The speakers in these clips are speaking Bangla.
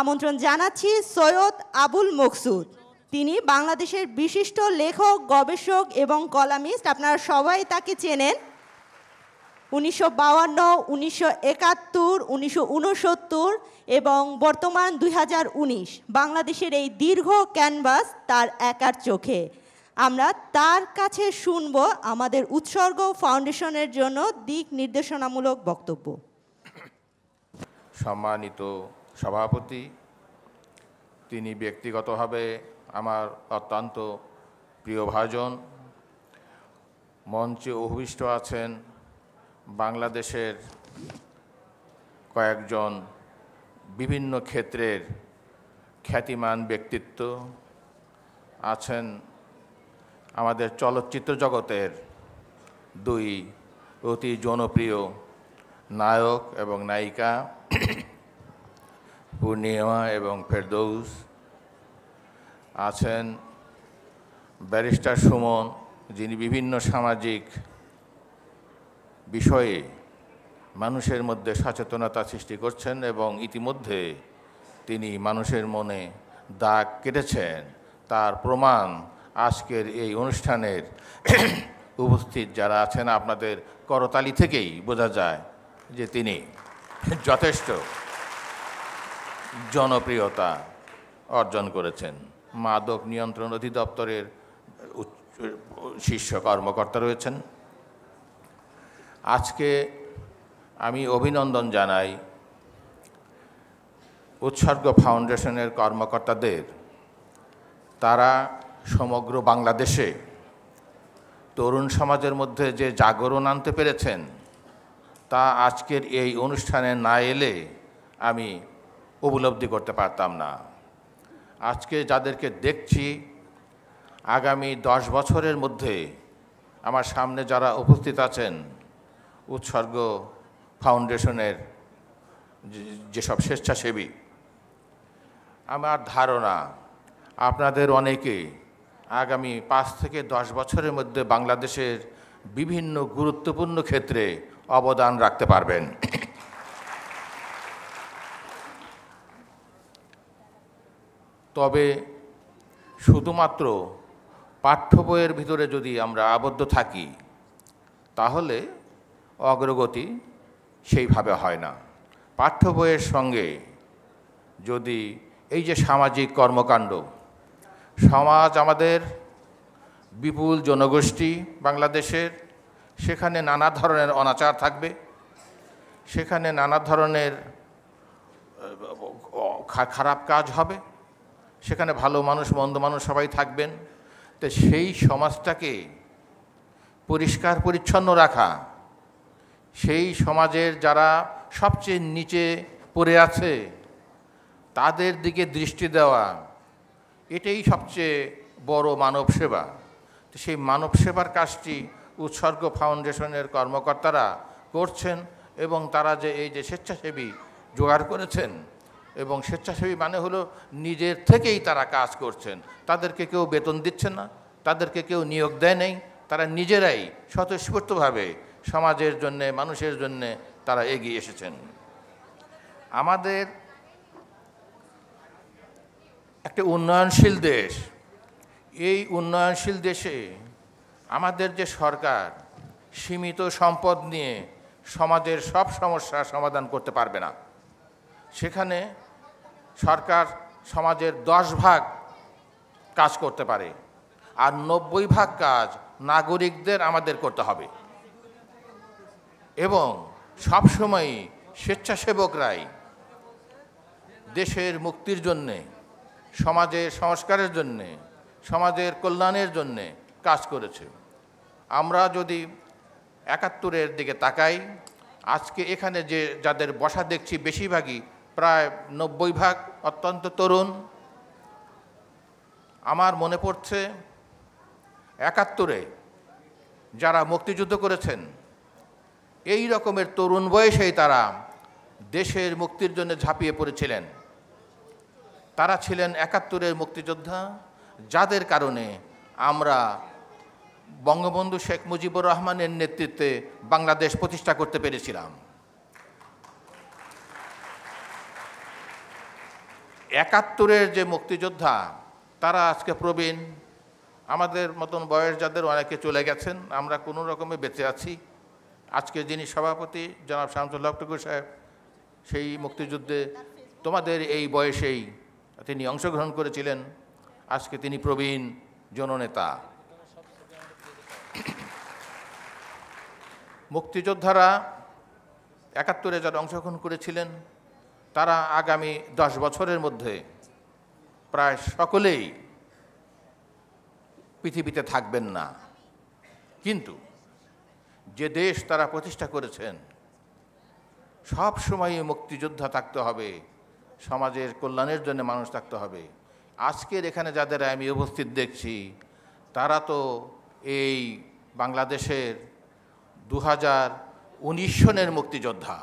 আমন্ত্রণ জানাচ্ছি সৈয়দ আবুল মকসুদ তিনি বাংলাদেশের বিশিষ্ট লেখক গবেষক এবং কলামিস্ট আপনারা সবাই তাকে চেনেন উনিশশো বাউান্ন উনিশশো একাত্তর উনিশশো এবং বর্তমান দুই বাংলাদেশের এই দীর্ঘ ক্যানভাস তার একার চোখে আমরা তার কাছে শুনব আমাদের উৎসর্গ ফাউন্ডেশনের জন্য দিক নির্দেশনামূলক বক্তব্য সম্মানিত সভাপতি তিনি ব্যক্তিগতভাবে আমার অত্যন্ত প্রিয় ভাজন মঞ্চে অভিষ্ট আছেন বাংলাদেশের কয়েকজন বিভিন্ন ক্ষেত্রের খ্যাতিমান ব্যক্তিত্ব আছেন আমাদের চলচ্চিত্র জগতের দুই অতি জনপ্রিয় নায়ক এবং নায়িকা পূর্ণিমা এবং ফেরদৌস আছেন ব্যারিস্টার সুমন যিনি বিভিন্ন সামাজিক বিষয়ে মানুষের মধ্যে সচেতনতা সৃষ্টি করছেন এবং ইতিমধ্যে তিনি মানুষের মনে দাগ কেটেছেন তার প্রমাণ আজকের এই অনুষ্ঠানের উপস্থিত যারা আছেন আপনাদের করতালি থেকেই বোঝা যায় যে তিনি যথেষ্ট জনপ্রিয়তা অর্জন করেছেন মাদক নিয়ন্ত্রণ অধিদপ্তরের শীর্ষ কর্মকর্তা রয়েছেন আজকে আমি অভিনন্দন জানাই উৎসর্গ ফাউন্ডেশনের কর্মকর্তাদের তারা সমগ্র বাংলাদেশে তরুণ সমাজের মধ্যে যে জাগরণ আনতে পেরেছেন তা আজকের এই অনুষ্ঠানে না এলে আমি উপলব্ধি করতে পারতাম না আজকে যাদেরকে দেখছি আগামী দশ বছরের মধ্যে আমার সামনে যারা উপস্থিত আছেন উৎসর্গ ফাউন্ডেশনের যেসব স্বেচ্ছাসেবী আমার ধারণা আপনাদের অনেকে আগামী পাঁচ থেকে দশ বছরের মধ্যে বাংলাদেশের বিভিন্ন গুরুত্বপূর্ণ ক্ষেত্রে অবদান রাখতে পারবেন তবে শুধুমাত্র পাঠ্য বইয়ের ভিতরে যদি আমরা আবদ্ধ থাকি তাহলে অগ্রগতি সেইভাবে হয় না পাঠ্য বইয়ের সঙ্গে যদি এই যে সামাজিক কর্মকাণ্ড সমাজ আমাদের বিপুল জনগোষ্ঠী বাংলাদেশের সেখানে নানা ধরনের অনাচার থাকবে সেখানে নানা ধরনের খারাপ কাজ হবে সেখানে ভালো মানুষ মন্দ মানুষ সবাই থাকবেন তো সেই সমাজটাকে পরিষ্কার পরিচ্ছন্ন রাখা সেই সমাজের যারা সবচেয়ে নিচে পড়ে আছে তাদের দিকে দৃষ্টি দেওয়া এটাই সবচেয়ে বড় মানব সেবা তো সেই মানব সেবার কাজটি উৎসর্গ ফাউন্ডেশনের কর্মকর্তারা করছেন এবং তারা যে এই যে স্বেচ্ছাসেবী জোগাড় করেছেন এবং স্বেচ্ছাসেবী মানে হলো নিজের থেকেই তারা কাজ করছেন তাদেরকে কেউ বেতন দিচ্ছে না তাদেরকে কেউ নিয়োগ দেয় নেই তারা নিজেরাই স্বতঃস্ফূর্তভাবে সমাজের জন্যে মানুষের জন্যে তারা এগিয়ে এসেছেন আমাদের একটা উন্নয়নশীল দেশ এই উন্নয়নশীল দেশে আমাদের যে সরকার সীমিত সম্পদ নিয়ে সমাজের সব সমস্যার সমাধান করতে পারবে না সেখানে সরকার সমাজের দশ ভাগ কাজ করতে পারে আর নব্বই ভাগ কাজ নাগরিকদের আমাদের করতে হবে এবং সবসময়ই স্বেচ্ছাসেবকরাই দেশের মুক্তির জন্যে সমাজের সংস্কারের জন্যে সমাজের কল্যাণের জন্যে কাজ করেছে আমরা যদি একাত্তরের দিকে তাকাই আজকে এখানে যে যাদের বসা দেখছি বেশিরভাগই প্রায় নব্বই ভাগ অত্যন্ত তরুণ আমার মনে পড়ছে একাত্তরে যারা মুক্তিযুদ্ধ করেছেন এই রকমের তরুণ বয়সেই তারা দেশের মুক্তির জন্য ঝাঁপিয়ে পড়েছিলেন তারা ছিলেন একাত্তরের মুক্তিযোদ্ধা যাদের কারণে আমরা বঙ্গবন্ধু শেখ মুজিবুর রহমানের নেতৃত্বে বাংলাদেশ প্রতিষ্ঠা করতে পেরেছিলাম একাত্তরের যে মুক্তিযোদ্ধা তারা আজকে প্রবীণ আমাদের মতন বয়স যাদের অনেকে চলে গেছেন আমরা কোনো রকমে বেঁচে আছি আজকে যিনি সভাপতি জনাব শামসুল্লাহ টুকুর সাহেব সেই মুক্তিযুদ্ধে তোমাদের এই বয়সেই তিনি অংশগ্রহণ করেছিলেন আজকে তিনি প্রবীণ জননেতা মুক্তিযোদ্ধারা একাত্তরে যারা অংশগ্রহণ করেছিলেন তারা আগামী দশ বছরের মধ্যে প্রায় সকলেই পৃথিবীতে থাকবেন না কিন্তু যে দেশ তারা প্রতিষ্ঠা করেছেন সব সময়ে মুক্তিযোদ্ধা থাকতে হবে সমাজের কল্যাণের জন্য মানুষ থাকতে হবে আজকের এখানে যাদের আমি উপস্থিত দেখছি তারা তো এই বাংলাদেশের দু হাজার উনিশ সনের মুক্তিযোদ্ধা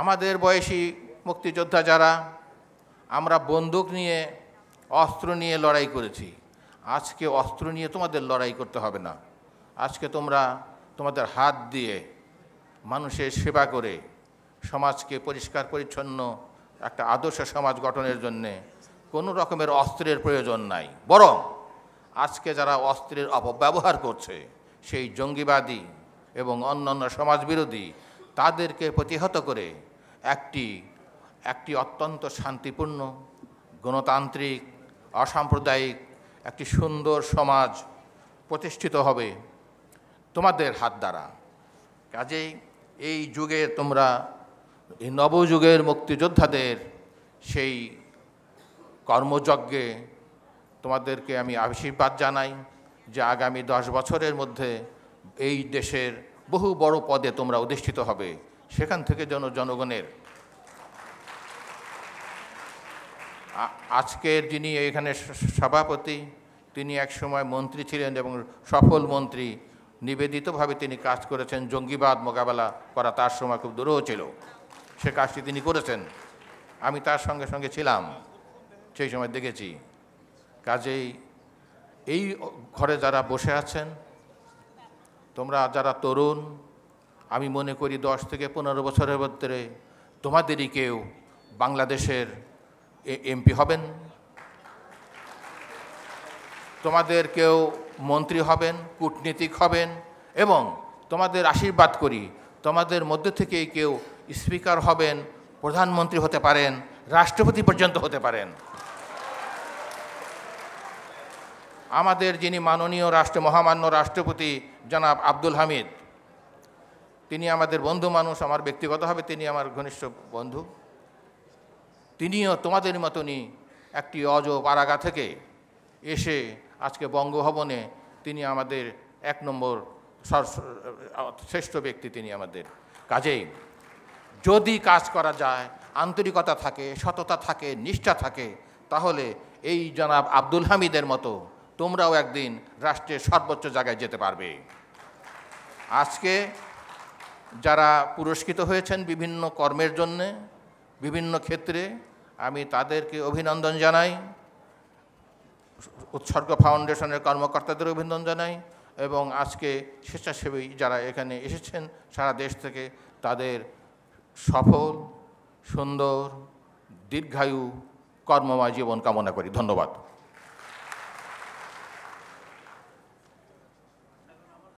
আমাদের বয়সী মুক্তিযোদ্ধা যারা আমরা বন্দুক নিয়ে অস্ত্র নিয়ে লড়াই করেছি আজকে অস্ত্র নিয়ে তোমাদের লড়াই করতে হবে না আজকে তোমরা তোমাদের হাত দিয়ে মানুষের সেবা করে সমাজকে পরিষ্কার পরিচ্ছন্ন একটা আদর্শ সমাজ গঠনের জন্যে কোনো রকমের অস্ত্রের প্রয়োজন নাই বরং আজকে যারা অস্ত্রের অপব্যবহার করছে সেই জঙ্গিবাদী এবং অন্যান্য সমাজবিরোধী তাদেরকে প্রতিহত করে একটি একটি অত্যন্ত শান্তিপূর্ণ গণতান্ত্রিক অসাম্প্রদায়িক একটি সুন্দর সমাজ প্রতিষ্ঠিত হবে তোমাদের হাত দ্বারা কাজেই এই যুগে তোমরা এই নবযুগের মুক্তিযোদ্ধাদের সেই কর্মযজ্ঞে তোমাদেরকে আমি আশীর্বাদ জানাই যে আগামী দশ বছরের মধ্যে এই দেশের বহু বড় পদে তোমরা অধিষ্ঠিত হবে সেখান থেকে যেন জনগণের আজকের যিনি এখানে সভাপতি তিনি একসময় মন্ত্রী ছিলেন এবং সফল মন্ত্রী নিবেদিতভাবে তিনি কাজ করেছেন জঙ্গিবাদ মোকাবেলা করা তার সময় খুব দূরও ছিল সে কাজটি তিনি করেছেন আমি তার সঙ্গে সঙ্গে ছিলাম সেই সময় দেখেছি কাজেই এই ঘরে যারা বসে আছেন তোমরা যারা তরুণ আমি মনে করি দশ থেকে পনেরো বছরের মধ্যে তোমাদেরই কেউ বাংলাদেশের এমপি হবেন তোমাদের কেউ মন্ত্রী হবেন কূটনীতিক হবেন এবং তোমাদের আশীর্বাদ করি তোমাদের মধ্যে থেকেই কেউ স্পিকার হবেন প্রধানমন্ত্রী হতে পারেন রাষ্ট্রপতি পর্যন্ত হতে পারেন আমাদের যিনি মাননীয় রাষ্ট্র মহামান্য রাষ্ট্রপতি জনাব আব্দুল হামিদ তিনি আমাদের বন্ধু মানুষ আমার ব্যক্তিগতভাবে তিনি আমার ঘনিষ্ঠ বন্ধু তিনিও তোমাদের মতনই একটি অজ পারাগা থেকে এসে আজকে বঙ্গভবনে তিনি আমাদের এক নম্বর শ্রেষ্ঠ ব্যক্তি তিনি আমাদের কাজেই যদি কাজ করা যায় আন্তরিকতা থাকে সততা থাকে নিষ্ঠা থাকে তাহলে এই জনাব আব্দুল হামিদের মতো তোমরাও একদিন রাষ্ট্রের সর্বোচ্চ জায়গায় যেতে পারবে আজকে যারা পুরস্কৃত হয়েছেন বিভিন্ন কর্মের জন্যে বিভিন্ন ক্ষেত্রে আমি তাদেরকে অভিনন্দন জানাই উৎসর্গ ফাউন্ডেশনের কর্মকর্তাদের অভিনন্দন জানাই এবং আজকে স্বেচ্ছাসেবী যারা এখানে এসেছেন সারা দেশ থেকে তাদের সফল সুন্দর দীর্ঘায়ু কর্মময় জীবন কামনা করি ধন্যবাদ